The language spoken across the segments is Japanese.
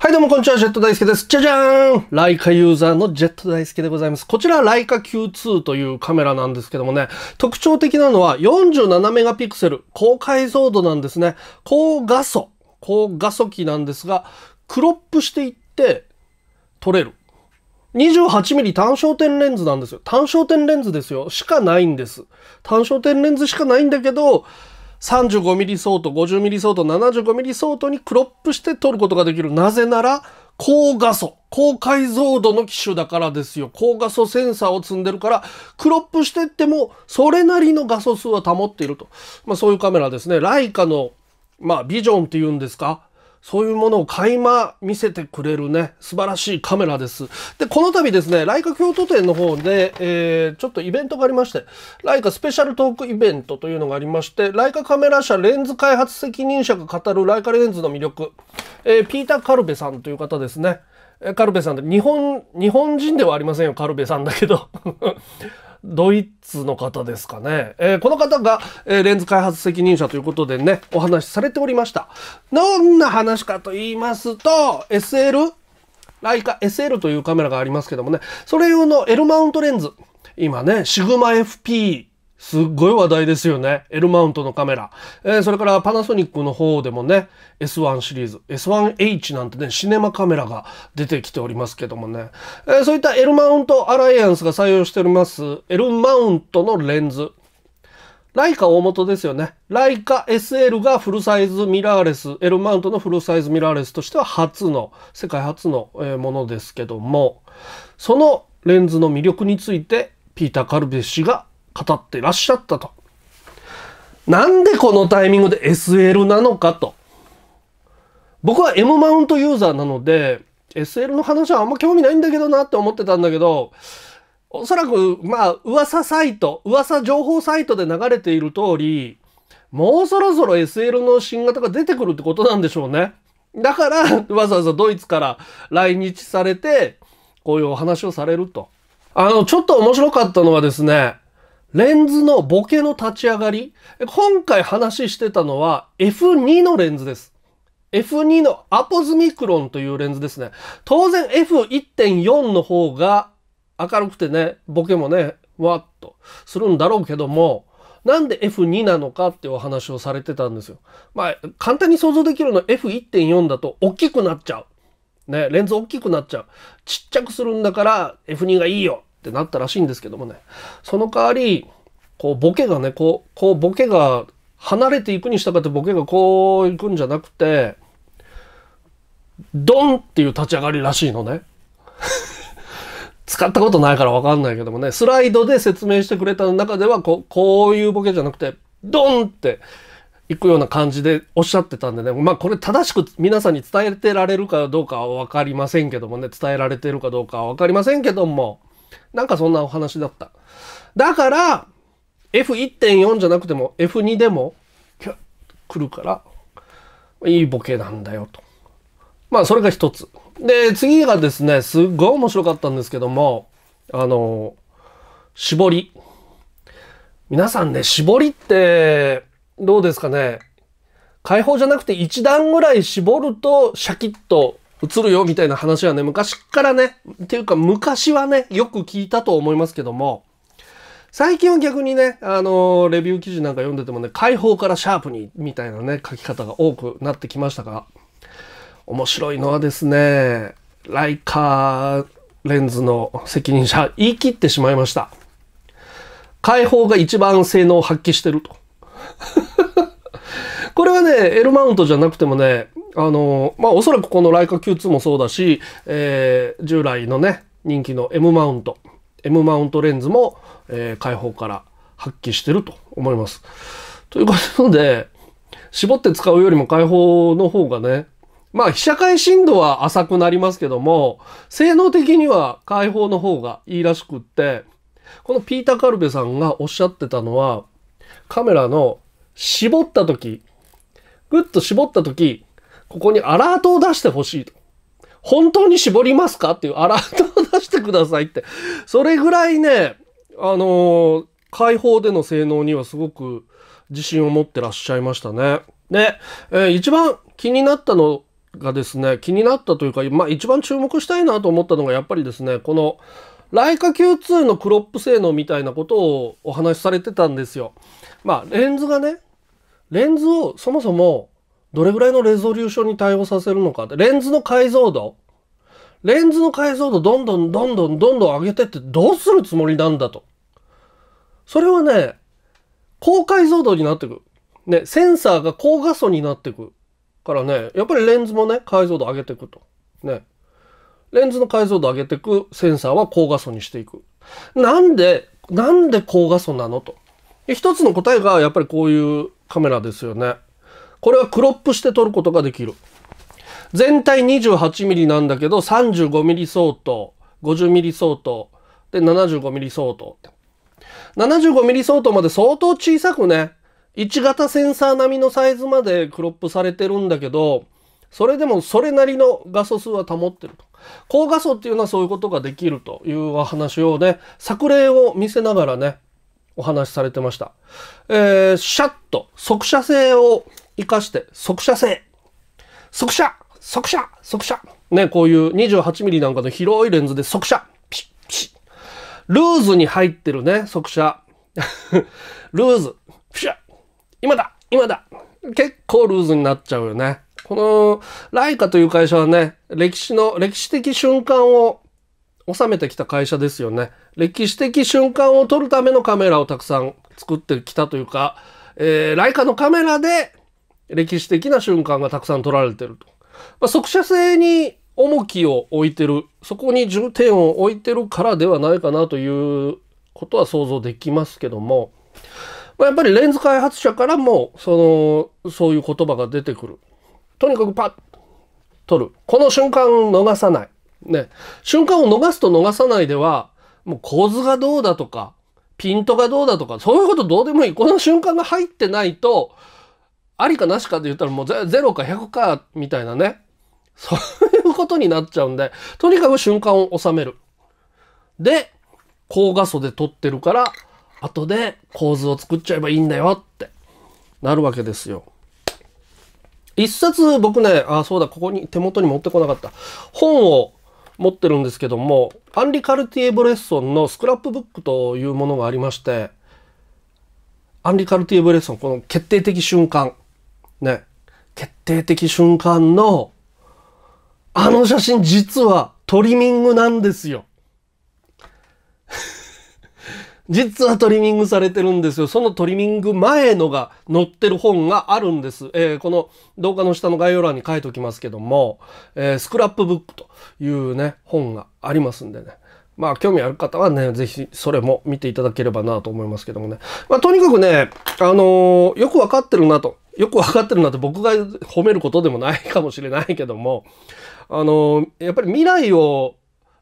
はいどうもこんにちは、ジェット大輔です。じゃじゃーんライカユーザーのジェット大輔でございます。こちらライカ Q2 というカメラなんですけどもね、特徴的なのは47メガピクセル、高解像度なんですね。高画素、高画素機なんですが、クロップしていって撮れる。28mm 単焦点レンズなんですよ。単焦点レンズですよ。しかないんです。単焦点レンズしかないんだけど、35mm 相当 50mm 相当 75mm 相当にクロップして撮ることができるなぜなら高画素高解像度の機種だからですよ高画素センサーを積んでるからクロップしてってもそれなりの画素数は保っていると、まあ、そういうカメラですねライカのまあビジョンって言うんですかそういうものを垣間見せてくれるね、素晴らしいカメラです。で、この度ですね、ライカ京都店の方で、えー、ちょっとイベントがありまして、ライカスペシャルトークイベントというのがありまして、ライカカメラ社レンズ開発責任者が語るライカレンズの魅力、えー、ピーター・カルベさんという方ですね。カルベさんって日本、日本人ではありませんよ、カルベさんだけど。ドイツの方ですかね。えー、この方が、えー、レンズ開発責任者ということでね、お話しされておりました。どんな話かと言いますと、SL? ライカ SL というカメラがありますけどもね、それ用の L マウントレンズ。今ね、シグマ FP すっごい話題ですよね。L マウントのカメラ。えー、それからパナソニックの方でもね、S1 シリーズ、S1H なんてね、シネマカメラが出てきておりますけどもね。えー、そういった L マウントアライアンスが採用しております、L マウントのレンズ。ライカ大元ですよね。ライカ SL がフルサイズミラーレス、L マウントのフルサイズミラーレスとしては初の、世界初のものですけども、そのレンズの魅力について、ピーター・カルベ氏が語ってらっしゃったと。なんでこのタイミングで SL なのかと。僕は M マウントユーザーなので、SL の話はあんま興味ないんだけどなって思ってたんだけど、おそらく、まあ、噂サイト、噂情報サイトで流れている通り、もうそろそろ SL の新型が出てくるってことなんでしょうね。だから、わざわざドイツから来日されて、こういうお話をされると。あの、ちょっと面白かったのはですね、レンズのボケの立ち上がり。今回話してたのは F2 のレンズです。F2 のアポズミクロンというレンズですね。当然 F1.4 の方が明るくてね、ボケもね、わっとするんだろうけども、なんで F2 なのかってお話をされてたんですよ。まあ、簡単に想像できるのは F1.4 だと大きくなっちゃう。ね、レンズ大きくなっちゃう。ちっちゃくするんだから F2 がいいよってなったらしいんですけどもね。その代わり、こうボケがね、こう、こうボケが離れていくにしたがってボケがこういくんじゃなくて、ドンっていう立ち上がりらしいのね。使ったことないからわかんないけどもね、スライドで説明してくれた中ではこう、こういうボケじゃなくて、ドンって行くような感じでおっしゃってたんでね、まあこれ正しく皆さんに伝えてられるかどうかはわかりませんけどもね、伝えられてるかどうかはわかりませんけども、なんかそんなお話だった。だから、F1.4 じゃなくても F2 でも来るから、いいボケなんだよと。まあ、それが一つ。で、次がですね、すっごい面白かったんですけども、あの、絞り。皆さんね、絞りって、どうですかね。解放じゃなくて一段ぐらい絞るとシャキッと映るよみたいな話はね、昔からね、っていうか昔はね、よく聞いたと思いますけども、最近は逆にね、あのー、レビュー記事なんか読んでてもね、解放からシャープにみたいなね、書き方が多くなってきましたが、面白いのはですね、ライカーレンズの責任者、言い切ってしまいました。解放が一番性能を発揮してると。これはね、L マウントじゃなくてもね、あの、まあ、おそらくこのライカ Q2 もそうだし、えー、従来のね、人気の M マウント、M マウントレンズも、えー、開放から発揮してると思います。ということで、絞って使うよりも開放の方がね、まあ、被写界深度は浅くなりますけども、性能的には開放の方がいいらしくって、このピーター・カルベさんがおっしゃってたのは、カメラの絞った時、ぐっと絞った時、ここにアラートを出してほしいと。本当に絞りますかっていうアラートを出してくださいって。それぐらいね、あのー、解放での性能にはすごく自信を持ってらっしゃいましたね。で、えー、一番気になったのがですね、気になったというか、まあ一番注目したいなと思ったのがやっぱりですね、この、ライカ Q2 のクロップ性能みたいなことをお話しされてたんですよ。まあレンズがね、レンズをそもそもどれぐらいのレゾリューションに対応させるのかって、レンズの解像度。レンズの解像度どんどんどんどんどんどん上げてってどうするつもりなんだと。それはね、高解像度になってく。ね、センサーが高画素になってく。からね、やっぱりレンズもね、解像度上げていくと。ね。レンズの解像度上げていく、センサーは高画素にしていく。なんで、なんで高画素なのと。一つの答えがやっぱりこういうカメラですよね。これはクロップして撮ることができる。全体 28mm なんだけど 35mm 相当 50mm 相当で 75mm 相当 75mm 相当まで相当小さくね1型センサー並みのサイズまでクロップされてるんだけどそれでもそれなりの画素数は保ってると高画素っていうのはそういうことができるというお話をね作例を見せながらねお話しされてました、えー、シャッと速射性を生かして速射性。速射速射速射ね、こういう 28mm なんかの広いレンズで速射ピシッピシッルーズに入ってるね、速射。ルーズ。ピシャ今だ今だ結構ルーズになっちゃうよね。この、ライカという会社はね、歴史の、歴史的瞬間を収めてきた会社ですよね。歴史的瞬間を撮るためのカメラをたくさん作ってきたというか、えー、ライカのカメラで歴史的な瞬間がたくさん取られてると。まあ、速写性に重きを置いてるそこに重点を置いてるからではないかなということは想像できますけども、まあ、やっぱりレンズ開発者からもそのそういう言葉が出てくるとにかくパッ撮るこの瞬間を逃さない、ね、瞬間を逃すと逃さないではもう構図がどうだとかピントがどうだとかそういうことどうでもいいこの瞬間が入ってないとありかなしかって言ったらもう0か100かみたいなね。そういうことになっちゃうんで、とにかく瞬間を収める。で、高画素で撮ってるから、後で構図を作っちゃえばいいんだよってなるわけですよ。一冊僕ね、あ、そうだ、ここに手元に持ってこなかった。本を持ってるんですけども、アンリ・カルティエ・ブレッソンのスクラップブックというものがありまして、アンリ・カルティエ・ブレッソン、この決定的瞬間。ね、決定的瞬間の、あの写真実はトリミングなんですよ。実はトリミングされてるんですよ。そのトリミング前のが載ってる本があるんです。えー、この動画の下の概要欄に書いておきますけども、えー、スクラップブックというね、本がありますんでね。まあ、興味ある方はね、ぜひそれも見ていただければなと思いますけどもね。まあ、とにかくね、あのー、よくわかってるなと。よく分かってるなんて僕が褒めることでもないかもしれないけども、あの、やっぱり未来を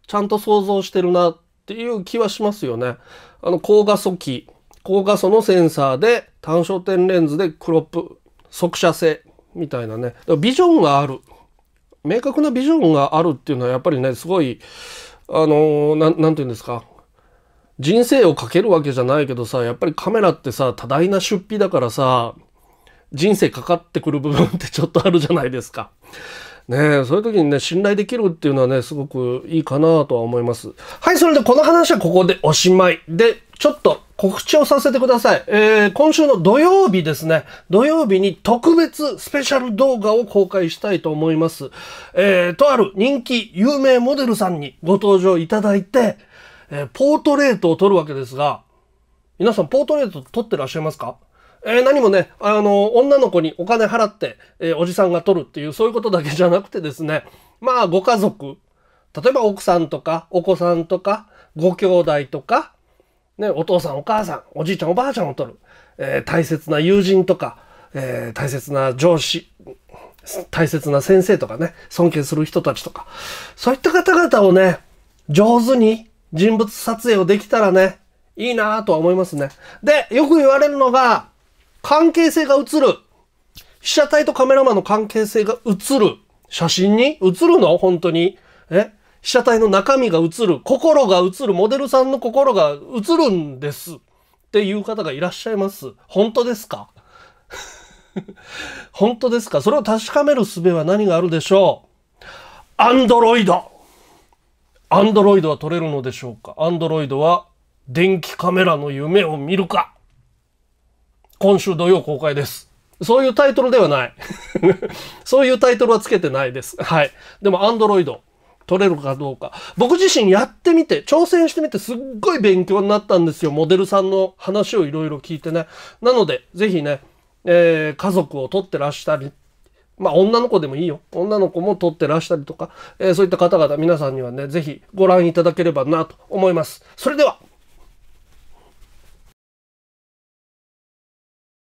ちゃんと想像してるなっていう気はしますよね。あの、高画素機、高画素のセンサーで単焦点レンズでクロップ、速射性みたいなね。ビジョンがある。明確なビジョンがあるっていうのはやっぱりね、すごい、あの何て言うんですか。人生をかけるわけじゃないけどさ、やっぱりカメラってさ、多大な出費だからさ、人生かかってくる部分ってちょっとあるじゃないですか。ねそういう時にね、信頼できるっていうのはね、すごくいいかなとは思います。はい、それでこの話はここでおしまい。で、ちょっと告知をさせてください。えー、今週の土曜日ですね。土曜日に特別スペシャル動画を公開したいと思います。えー、とある人気有名モデルさんにご登場いただいて、えー、ポートレートを撮るわけですが、皆さんポートレート撮ってらっしゃいますかえー、何もね、あの、女の子にお金払って、えー、おじさんが取るっていう、そういうことだけじゃなくてですね、まあ、ご家族、例えば奥さんとか、お子さんとか、ご兄弟とか、ね、お父さんお母さん、おじいちゃんおばあちゃんを取る、えー、大切な友人とか、え大切な上司、大切な先生とかね、尊敬する人たちとか、そういった方々をね、上手に人物撮影をできたらね、いいなぁとは思いますね。で、よく言われるのが、関係性が映る。被写体とカメラマンの関係性が映る。写真に映るの本当に。え被写体の中身が映る。心が映る。モデルさんの心が映るんです。っていう方がいらっしゃいます。本当ですか 本当ですかそれを確かめる術は何があるでしょうアンドロイドアンドロイドは取れるのでしょうかアンドロイドは電気カメラの夢を見るか今週土曜公開です。そういうタイトルではない。そういうタイトルはつけてないです。はい。でも、アンドロイド。撮れるかどうか。僕自身やってみて、挑戦してみて、すっごい勉強になったんですよ。モデルさんの話をいろいろ聞いてね。なので、ぜひね、えー、家族を取ってらしたり、まあ、女の子でもいいよ。女の子も撮ってらしたりとか、えー、そういった方々、皆さんにはね、ぜひご覧いただければなと思います。それでは